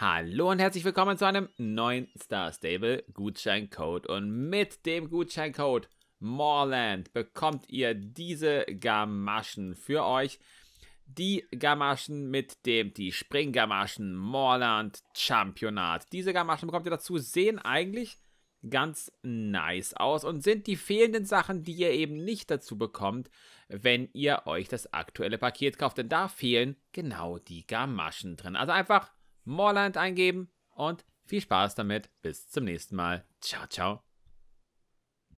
Hallo und herzlich willkommen zu einem neuen Star Stable Gutscheincode. Und mit dem Gutscheincode Morland bekommt ihr diese Gamaschen für euch. Die Gamaschen mit dem die Springgamaschen Morland Championat. Diese Gamaschen bekommt ihr dazu, sehen eigentlich ganz nice aus und sind die fehlenden Sachen, die ihr eben nicht dazu bekommt, wenn ihr euch das aktuelle Paket kauft. Denn da fehlen genau die Gamaschen drin. Also einfach Morland eingeben und viel Spaß damit. Bis zum nächsten Mal. Ciao, ciao.